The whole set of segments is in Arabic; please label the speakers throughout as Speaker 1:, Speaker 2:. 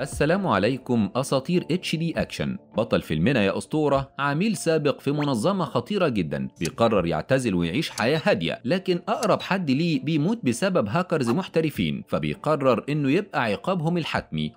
Speaker 1: السلام عليكم اساطير اتش دي اكشن بطل فيلمنا يا اسطوره عميل سابق في منظمه خطيره جدا بيقرر يعتزل ويعيش حياه هاديه لكن اقرب حد ليه بيموت بسبب هاكرز محترفين فبيقرر انه يبقى عقابهم الحتمي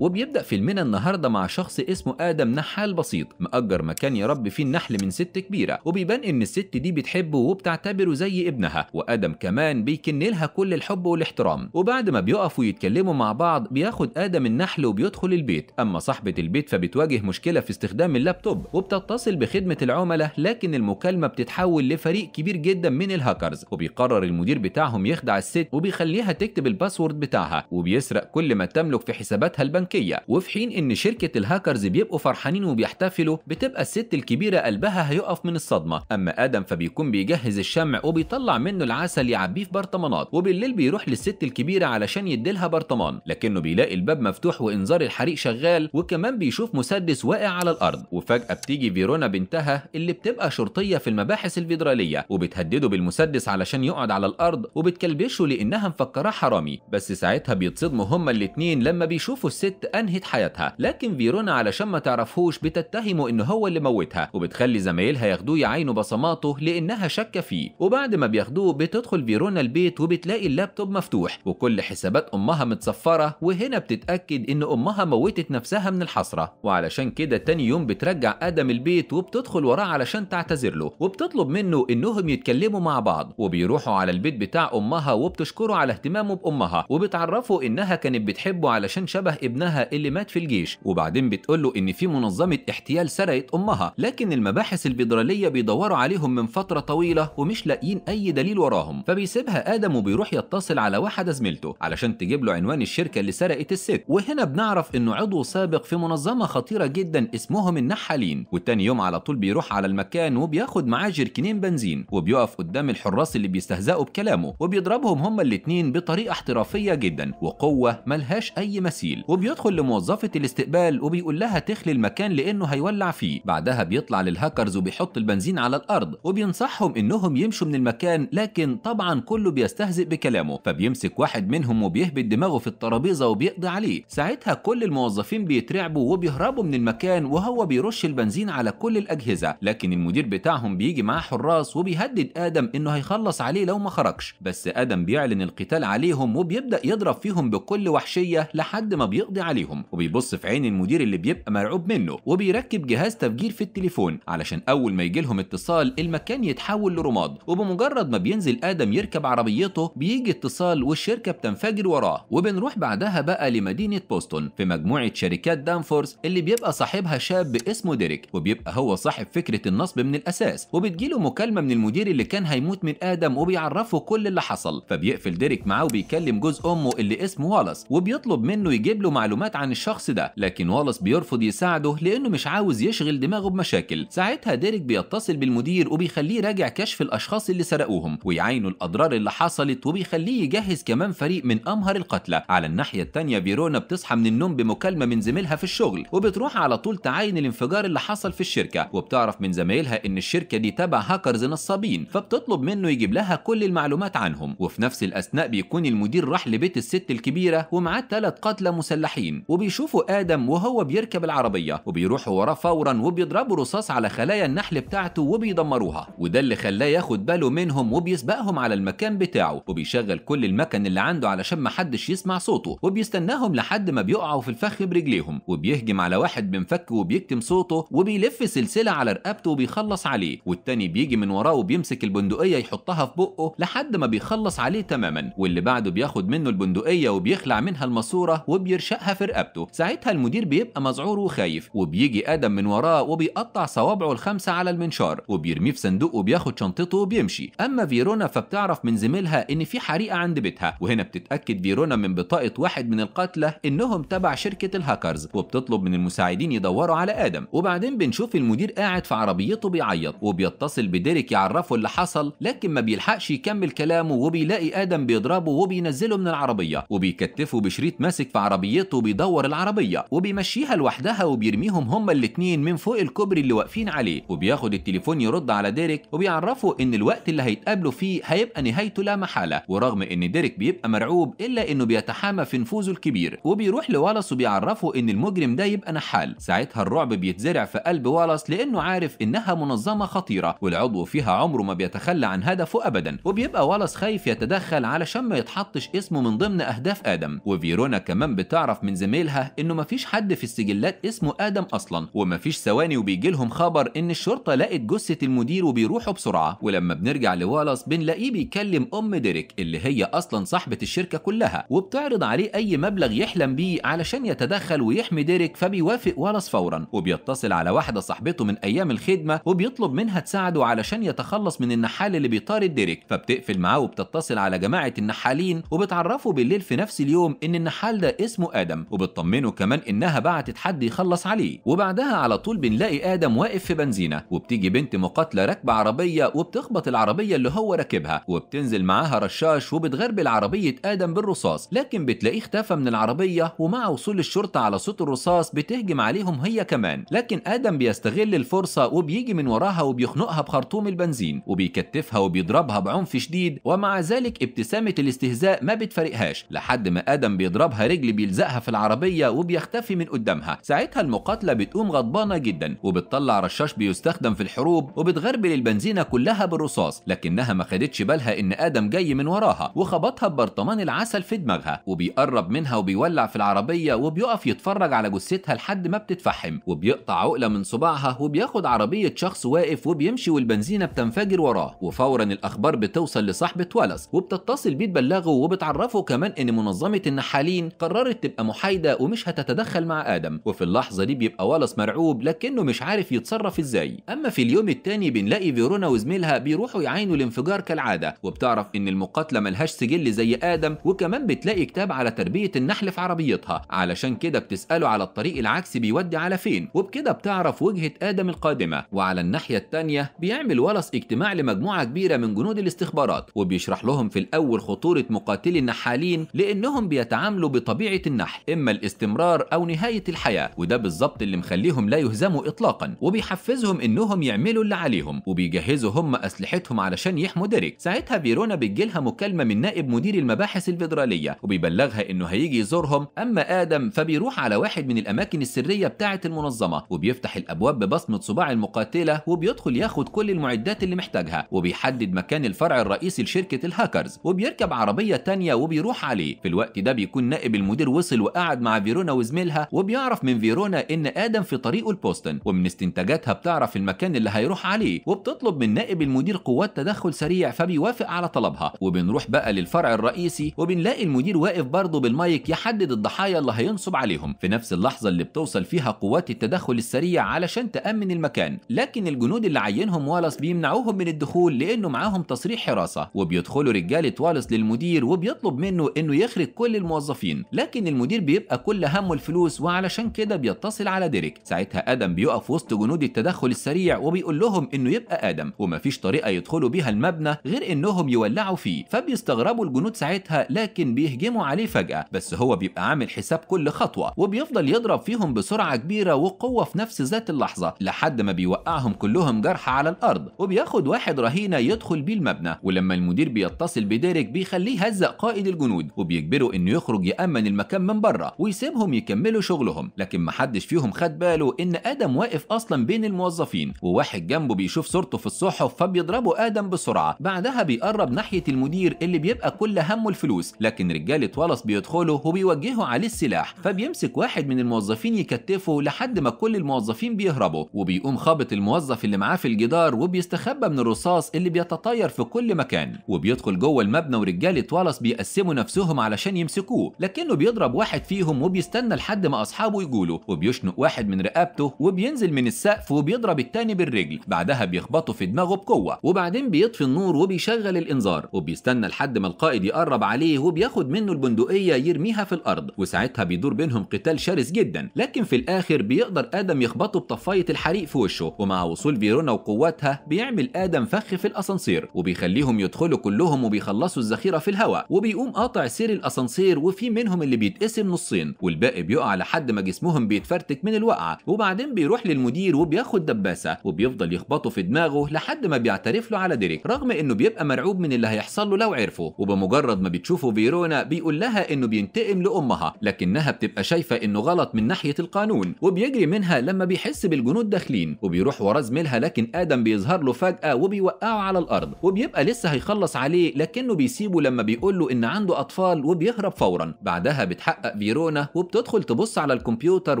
Speaker 1: وبيبدأ فيلمنا النهارده مع شخص اسمه آدم نحال بسيط مأجر مكان يربي فيه النحل من ست كبيرة وبيبان إن الست دي بتحبه وبتعتبره زي ابنها وآدم كمان بيكن لها كل الحب والاحترام وبعد ما بيقفوا يتكلموا مع بعض بياخد آدم النحل وبيدخل البيت أما صاحبة البيت فبتواجه مشكلة في استخدام اللابتوب وبتتصل بخدمة العملاء لكن المكالمة بتتحول لفريق كبير جدا من الهاكرز وبيقرر المدير بتاعهم يخدع الست وبيخليها تكتب الباسورد بتاعها وبيسرق كل ما تملك في حساباتها البنكية الذكية وفي حين ان شركه الهاكرز بيبقوا فرحانين وبيحتفلوا بتبقى الست الكبيره قلبها هيقف من الصدمه اما ادم فبيكون بيجهز الشمع وبيطلع منه العسل يعبيه في برطمانات وبالليل بيروح للست الكبيره علشان يديلها برطمان لكنه بيلاقي الباب مفتوح وانذار الحريق شغال وكمان بيشوف مسدس واقع على الارض وفجاه بتيجي فيرونا بنتها اللي بتبقى شرطيه في المباحث الفيدراليه وبتهدده بالمسدس علشان يقعد على الارض وبتكلبشه لانها مفكراه حرامي بس ساعتها بيتصدموا هما الاتنين لما بيشوفوا الست الست أنهت حياتها لكن فيرونا علشان ما تعرفهوش بتتهمه إن هو اللي موتها وبتخلي زمايلها ياخدوه يعينوا بصماته لأنها شاكة فيه وبعد ما بياخدوه بتدخل فيرونا البيت وبتلاقي اللابتوب مفتوح وكل حسابات أمها متصفرة وهنا بتتأكد إن أمها موتت نفسها من الحسرة وعلشان كده تاني يوم بترجع آدم البيت وبتدخل وراه علشان تعتذر له وبتطلب منه إنهم يتكلموا مع بعض وبيروحوا على البيت بتاع أمها وبتشكره على اهتمامه بأمها وبتعرفه إنها كانت بتحبه علشان شبه ابنها ابنها اللي مات في الجيش وبعدين بتقول له ان في منظمه احتيال سرقت امها لكن المباحث الفيدراليه بيدوروا عليهم من فتره طويله ومش لاقيين اي دليل وراهم فبيسيبها ادم وبيروح يتصل على واحده زميلته علشان تجيب له عنوان الشركه اللي سرقت الست وهنا بنعرف انه عضو سابق في منظمه خطيره جدا اسمهم النحالين والتاني يوم على طول بيروح على المكان وبياخد معاه جركنين بنزين وبيقف قدام الحراس اللي بيستهزئوا بكلامه وبيضربهم هما الاتنين بطريقه احترافيه جدا وقوه ملهاش اي مثيل وبيقف بيدخل لموظفة الاستقبال وبيقول لها تخلي المكان لأنه هيولع فيه بعدها بيطلع للهاكرز وبيحط البنزين على الأرض وبينصحهم إنهم يمشوا من المكان لكن طبعا كله بيستهزئ بكلامه فبيمسك واحد منهم وبيهبط دماغه في الترابيزة وبيقضي عليه ساعتها كل الموظفين بيترعبوا وبيهربوا من المكان وهو بيرش البنزين على كل الأجهزة لكن المدير بتاعهم بيجي معاه حراس وبيهدد آدم إنه هيخلص عليه لو ما خرجش بس آدم بيعلن القتال عليهم وبيبدأ يضرب فيهم بكل وحشية لحد ما بيقضي عليهم وبيبص في عين المدير اللي بيبقى مرعوب منه وبيركب جهاز تفجير في التليفون علشان اول ما يجي لهم اتصال المكان يتحول لرماد وبمجرد ما بينزل ادم يركب عربيته بيجي اتصال والشركه بتنفجر وراه وبنروح بعدها بقى لمدينه بوسطن في مجموعه شركات دانفورس اللي بيبقى صاحبها شاب اسمه ديريك وبيبقى هو صاحب فكره النصب من الاساس وبتجيله مكالمه من المدير اللي كان هيموت من ادم وبيعرفه كل اللي حصل فبيقفل ديريك معاه وبيكلم جوز امه اللي اسمه والاس وبيطلب منه يجيب له معلومات معلومات عن الشخص ده لكن والاس بيرفض يساعده لانه مش عاوز يشغل دماغه بمشاكل ساعتها ديريك بيتصل بالمدير وبيخليه راجع كشف الاشخاص اللي سرقوهم ويعاينوا الاضرار اللي حصلت وبيخليه يجهز كمان فريق من امهر القتلى على الناحيه الثانيه فيرونا بتصحى من النوم بمكالمه من زميلها في الشغل وبتروح على طول تعاين الانفجار اللي حصل في الشركه وبتعرف من زمايلها ان الشركه دي تبع هاكرز نصابين فبتطلب منه يجيب لها كل المعلومات عنهم وفي نفس الاثناء بيكون المدير راح لبيت الست الكبيره ومعاه ثلاث قتلى مسلحين الاثنين وبيشوفوا آدم وهو بيركب العربية وبيروحوا وراه فورا وبيضربوا رصاص على خلايا النحل بتاعته وبيدمروها وده اللي خلاه ياخد باله منهم وبيسبقهم على المكان بتاعه وبيشغل كل المكن اللي عنده علشان ما حدش يسمع صوته وبيستناهم لحد ما بيقعوا في الفخ برجليهم وبيهجم على واحد بمفك وبيكتم صوته وبيلف سلسلة على رقبته وبيخلص عليه والتاني بيجي من وراه وبيمسك البندقية يحطها في بقه لحد ما بيخلص عليه تماما واللي بعده بياخد منه البندقية وبيخلع منها الماسورة وبيرشقها في رقبته ساعتها المدير بيبقى مذعور وخايف وبيجي ادم من وراه وبيقطع صوابعه الخمسه على المنشار وبيرميه في صندوق وبياخد شنطته وبيمشي اما فيرونا فبتعرف من زميلها ان في حريقه عند بيتها وهنا بتتاكد فيرونا من بطاقه واحد من القتله انهم تبع شركه الهاكرز وبتطلب من المساعدين يدوروا على ادم وبعدين بنشوف المدير قاعد في عربيته بيعيط وبيتصل بديريك يعرفه اللي حصل لكن ما بيلحقش يكمل كلامه وبيلاقي ادم بيضربه وبينزله من العربيه وبيكتفه بشريط ماسك في عربيته بيدور العربيه وبيمشيها لوحدها وبيرميهم هما الاتنين من فوق الكوبري اللي واقفين عليه وبياخد التليفون يرد على ديريك وبيعرفه ان الوقت اللي هيتقابلوا فيه هيبقى نهايته لا محاله ورغم ان ديريك بيبقى مرعوب الا انه بيتحامى في نفوذه الكبير وبيروح لوالاس وبيعرفه ان المجرم ده يبقى نحال ساعتها الرعب بيتزرع في قلب والاس لانه عارف انها منظمه خطيره والعضو فيها عمره ما بيتخلى عن هدفه ابدا وبيبقى والاس خايف يتدخل علشان ما يتحطش اسمه من ضمن اهداف ادم وفيرونا كمان بتعرف من زميلها انه مفيش حد في السجلات اسمه ادم اصلا ومفيش ثواني وبيجي لهم خبر ان الشرطه لقت جثه المدير وبيروحوا بسرعه ولما بنرجع لوالاس بنلاقيه بيكلم ام ديريك اللي هي اصلا صاحبه الشركه كلها وبتعرض عليه اي مبلغ يحلم بيه علشان يتدخل ويحمي ديريك فبيوافق والاس فورا وبيتصل على واحده صاحبته من ايام الخدمه وبيطلب منها تساعده علشان يتخلص من النحال اللي بيطارد ديريك فبتقفل معاه وبتتصل على جماعه النحالين وبتعرفه بالليل في نفس اليوم ان النحال ده اسمه ادم ادم وبتطمنه كمان انها بعتت حد يخلص عليه وبعدها على طول بنلاقي ادم واقف في بنزينه وبتيجي بنت مقاتله راكبه عربيه وبتخبط العربيه اللي هو راكبها وبتنزل معاها رشاش وبتغربل عربيه ادم بالرصاص لكن بتلاقيه اختفى من العربيه ومع وصول الشرطه على صوت الرصاص بتهجم عليهم هي كمان لكن ادم بيستغل الفرصه وبيجي من وراها وبيخنقها بخرطوم البنزين وبيكتفها وبيضربها بعنف شديد ومع ذلك ابتسامه الاستهزاء ما بتفارقهاش لحد ما ادم بيضربها رجل بيلزقها في العربية وبيختفي من قدامها ساعتها المقاتلة بتقوم غضبانة جدا وبتطلع رشاش بيستخدم في الحروب وبتغربل البنزينة كلها بالرصاص لكنها ما خدتش بالها إن آدم جاي من وراها وخبطها ببرطمان العسل في دماغها وبيقرب منها وبيولع في العربية وبيقف يتفرج على جثتها لحد ما بتتفحم وبيقطع عقلة من صباعها وبياخد عربية شخص واقف وبيمشي والبنزينة بتنفجر وراه وفورا الأخبار بتوصل لصاحبة ولس وبتتصل بيه تبلغه وبتعرفه كمان إن منظمة النحالين قررت تبقى محايدة ومش هتتدخل مع آدم وفي اللحظة دي بيبقى والاس مرعوب لكنه مش عارف يتصرف إزاي أما في اليوم التاني بنلاقي فيرونا وزميلها بيروحوا يعاينوا الانفجار كالعادة وبتعرف إن المقاتلة ملهاش سجل زي آدم وكمان بتلاقي كتاب على تربية النحل في عربيتها علشان كده بتسأله على الطريق العكسي بيودي على فين وبكده بتعرف وجهة آدم القادمة وعلى الناحية التانية بيعمل والاس اجتماع لمجموعة كبيرة من جنود الاستخبارات وبيشرح لهم في الأول خطورة مقاتلي النحالين لأنهم بيتعاملوا بطبيعة النحل اما الاستمرار او نهايه الحياه وده بالظبط اللي مخليهم لا يهزموا اطلاقا وبيحفزهم انهم يعملوا اللي عليهم وبيجهزوا هم اسلحتهم علشان يحموا ديريك ساعتها فيرونا بتجيلها مكالمه من نائب مدير المباحث الفيدراليه وبيبلغها انه هيجي يزورهم اما ادم فبيروح على واحد من الاماكن السريه بتاعه المنظمه وبيفتح الابواب ببصمه صباع المقاتله وبيدخل ياخد كل المعدات اللي محتاجها وبيحدد مكان الفرع الرئيسي لشركه الهاكرز وبيركب عربيه تانية وبيروح عليه في الوقت ده بيكون نائب المدير وصل قعد مع فيرونا وزميلها وبيعرف من فيرونا ان ادم في طريقه لبوستن ومن استنتاجاتها بتعرف المكان اللي هيروح عليه وبتطلب من نائب المدير قوات تدخل سريع فبيوافق على طلبها وبنروح بقى للفرع الرئيسي وبنلاقي المدير واقف برضه بالمايك يحدد الضحايا اللي هينصب عليهم في نفس اللحظه اللي بتوصل فيها قوات التدخل السريع علشان تامن المكان لكن الجنود اللي عينهم والاس بيمنعوهم من الدخول لانه معاهم تصريح حراسه وبيدخلوا رجاله والاس للمدير وبيطلب منه انه يخرج كل الموظفين لكن المدير بيبقى كل همه الفلوس وعلشان كده بيتصل على ديريك ساعتها ادم بيقف وسط جنود التدخل السريع وبيقول لهم انه يبقى ادم ومفيش طريقه يدخلوا بيها المبنى غير انهم يولعوا فيه فبيستغربوا الجنود ساعتها لكن بيهجموا عليه فجاه بس هو بيبقى عامل حساب كل خطوه وبيفضل يضرب فيهم بسرعه كبيره وقوه في نفس ذات اللحظه لحد ما بيوقعهم كلهم جرحى على الارض وبياخد واحد رهينه يدخل بيه المبنى ولما المدير بيتصل بديريك بيخليه هزق قائد الجنود وبيجبره انه يخرج يامن المكان من بره بره ويسيبهم يكملوا شغلهم لكن محدش فيهم خد باله ان ادم واقف اصلا بين الموظفين وواحد جنبه بيشوف صورته في الصحف فبيضربه ادم بسرعه بعدها بيقرب ناحيه المدير اللي بيبقى كل همه الفلوس لكن رجاله ولس بيدخله وبيوجهوا عليه السلاح فبيمسك واحد من الموظفين يكتفه لحد ما كل الموظفين بيهربوا وبيقوم خابط الموظف اللي معاه في الجدار وبيستخبى من الرصاص اللي بيتطير في كل مكان وبيدخل جوه المبنى ورجاله ولس بيقسموا نفسهم علشان يمسكوه لكنه بيضرب واحد واحد فيهم وبيستنى لحد ما اصحابه يجوله وبيشنق واحد من رقبته وبينزل من السقف وبيضرب التاني بالرجل بعدها بيخبطه في دماغه بقوه وبعدين بيطفي النور وبيشغل الانذار وبيستنى لحد ما القائد يقرب عليه وبياخد منه البندقيه يرميها في الارض وساعتها بيدور بينهم قتال شرس جدا لكن في الاخر بيقدر ادم يخبطه بطفايه الحريق في وشه ومع وصول فيرونا وقواتها بيعمل ادم فخ في الاسانسير وبيخليهم يدخلوا كلهم وبيخلصوا الذخيره في الهواء وبيقوم قاطع سير الاسانسير وفي منهم اللي بيتقسم النصين والباقي بيقع لحد ما جسمهم بيتفرتك من الوقعه وبعدين بيروح للمدير وبياخد دباسه وبيفضل يخبطه في دماغه لحد ما بيعترف له على ديريك رغم انه بيبقى مرعوب من اللي هيحصل له لو عرفه وبمجرد ما بتشوفه فيرونا بيقول لها انه بينتقم لامها لكنها بتبقى شايفه انه غلط من ناحيه القانون وبيجري منها لما بيحس بالجنود داخلين وبيروح وراه زميلها لكن ادم بيظهر له فجاه وبيوقعه على الارض وبيبقى لسه هيخلص عليه لكنه بيسيبه لما بيقول له ان عنده اطفال وبيهرب فورا بعدها بتحقق فيرونا وبتدخل تبص على الكمبيوتر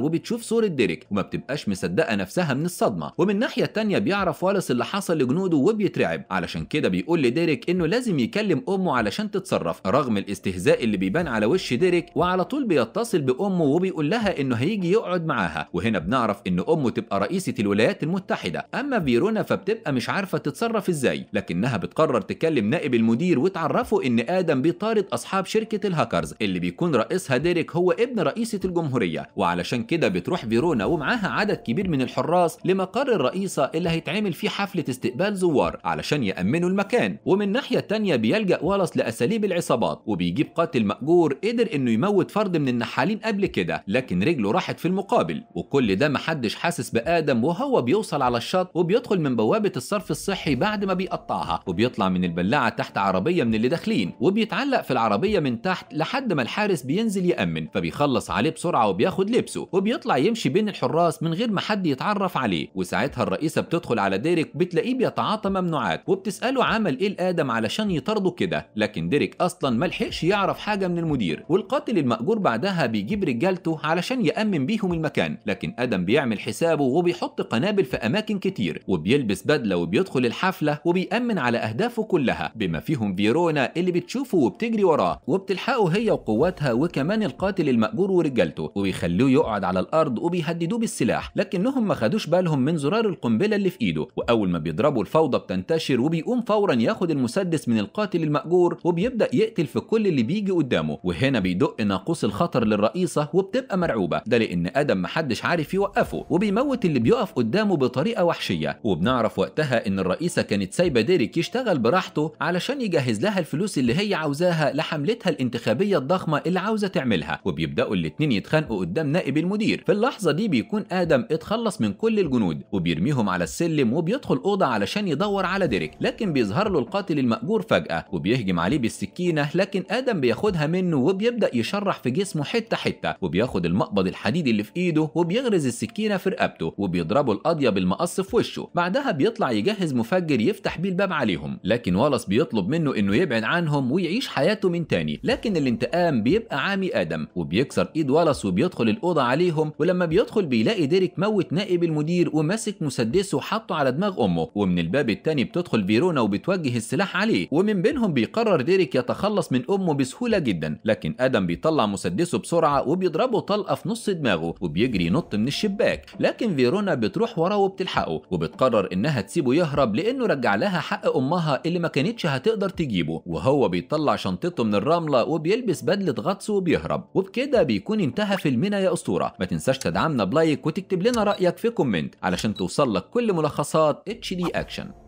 Speaker 1: وبتشوف صوره ديريك وما بتبقاش مصدقه نفسها من الصدمه ومن الناحيه الثانيه بيعرف والس اللي حصل لجنوده وبيترعب علشان كده بيقول لديريك انه لازم يكلم امه علشان تتصرف رغم الاستهزاء اللي بيبان على وش ديريك وعلى طول بيتصل بامه وبيقول لها انه هيجي يقعد معاها وهنا بنعرف ان امه تبقى رئيسه الولايات المتحده اما فيرونا فبتبقى مش عارفه تتصرف ازاي لكنها بتقرر تكلم نائب المدير وتعرفه ان ادم بيطارد اصحاب شركه الهاكرز اللي بيكون رئيسها ديريك ذلك هو ابن رئيسة الجمهورية وعلشان كده بتروح فيرونا ومعاها عدد كبير من الحراس لمقر الرئيسة اللي هيتعمل فيه حفلة استقبال زوار علشان يأمنوا المكان ومن ناحية تانية بيلجأ والاس لأساليب العصابات وبيجيب قاتل مأجور قدر إنه يموت فرد من النحالين قبل كده لكن رجله راحت في المقابل وكل ده محدش حاسس بآدم وهو بيوصل على الشط وبيدخل من بوابة الصرف الصحي بعد ما بيقطعها وبيطلع من البلاعة تحت عربية من اللي داخلين وبيتعلق في العربية من تحت لحد ما الحارس بينزل يأمن مأمن فبيخلص عليه بسرعة وبياخد لبسه وبيطلع يمشي بين الحراس من غير ما حد يتعرف عليه وساعتها الرئيسة بتدخل على ديريك بتلاقيه بيتعاطى ممنوعات وبتسأله عمل إيه لآدم علشان يطارده كده لكن ديريك أصلا ملحقش يعرف حاجة من المدير والقاتل المأجور بعدها بيجيب رجالته علشان يأمن بيهم المكان لكن آدم بيعمل حسابه وبيحط قنابل في أماكن كتير وبيلبس بدلة وبيدخل الحفلة وبيأمن على أهدافه كلها بما فيهم فيرونا اللي بتشوفه وبتجري وراه وبتلحقه هي وقواتها وكمان القاتل بيقاتل المأجور ورجالته وبيخلوه يقعد على الأرض وبيهددوه بالسلاح لكنهم ما خدوش بالهم من زرار القنبلة اللي في إيده وأول ما بيضربوا الفوضى بتنتشر وبيقوم فورا ياخد المسدس من القاتل المأجور وبيبدأ يقتل في كل اللي بيجي قدامه وهنا بيدق ناقوس الخطر للرئيسة وبتبقى مرعوبة ده لأن آدم محدش عارف يوقفه وبيموت اللي بيقف قدامه بطريقة وحشية وبنعرف وقتها إن الرئيسة كانت سايبة ديريك يشتغل براحته علشان يجهز لها الفلوس اللي هي عاوزاها لحملتها الانتخابية الضخمة اللي عاوزة تعملها وبيبداوا الاتنين يتخانقوا قدام نائب المدير في اللحظه دي بيكون ادم اتخلص من كل الجنود وبيرميهم على السلم وبيدخل اوضه علشان يدور على ديريك لكن بيظهر له القاتل المأجور فجاه وبيهجم عليه بالسكينه لكن ادم بياخدها منه وبيبدا يشرح في جسمه حته حته وبياخد المقبض الحديد اللي في ايده وبيغرز السكينه في رقبته وبيضربه القاضيه بالمقص في وشه بعدها بيطلع يجهز مفجر يفتح بيه الباب عليهم لكن والاس بيطلب منه انه يبعد عنهم ويعيش حياته من تاني لكن الانتقام بيبقى عامي ادم وبيكسر ايد ولس وبيدخل الاوضه عليهم ولما بيدخل بيلاقي ديريك موت نائب المدير وماسك مسدسه وحطه على دماغ امه ومن الباب الثاني بتدخل فيرونا وبتوجه السلاح عليه ومن بينهم بيقرر ديريك يتخلص من امه بسهوله جدا لكن ادم بيطلع مسدسه بسرعه وبيضربه طلقه في نص دماغه وبيجري ينط من الشباك لكن فيرونا بتروح وراه وبتلحقه وبتقرر انها تسيبه يهرب لانه رجع لها حق امها اللي ما كانتش هتقدر تجيبه وهو بيطلع شنطته من الرمله وبيلبس بدله غطس وبيهرب وبكده بيكون انتهى فيلمنا يا اسطوره ما تنساش تدعمنا بلايك وتكتب لنا رايك في كومنت علشان توصل لك كل ملخصات اتش دي اكشن